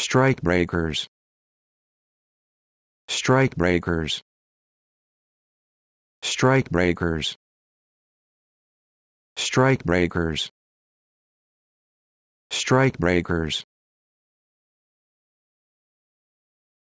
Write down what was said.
Strike breakers. Strike breakers. Strike breakers. Strike breakers. Strike breakers.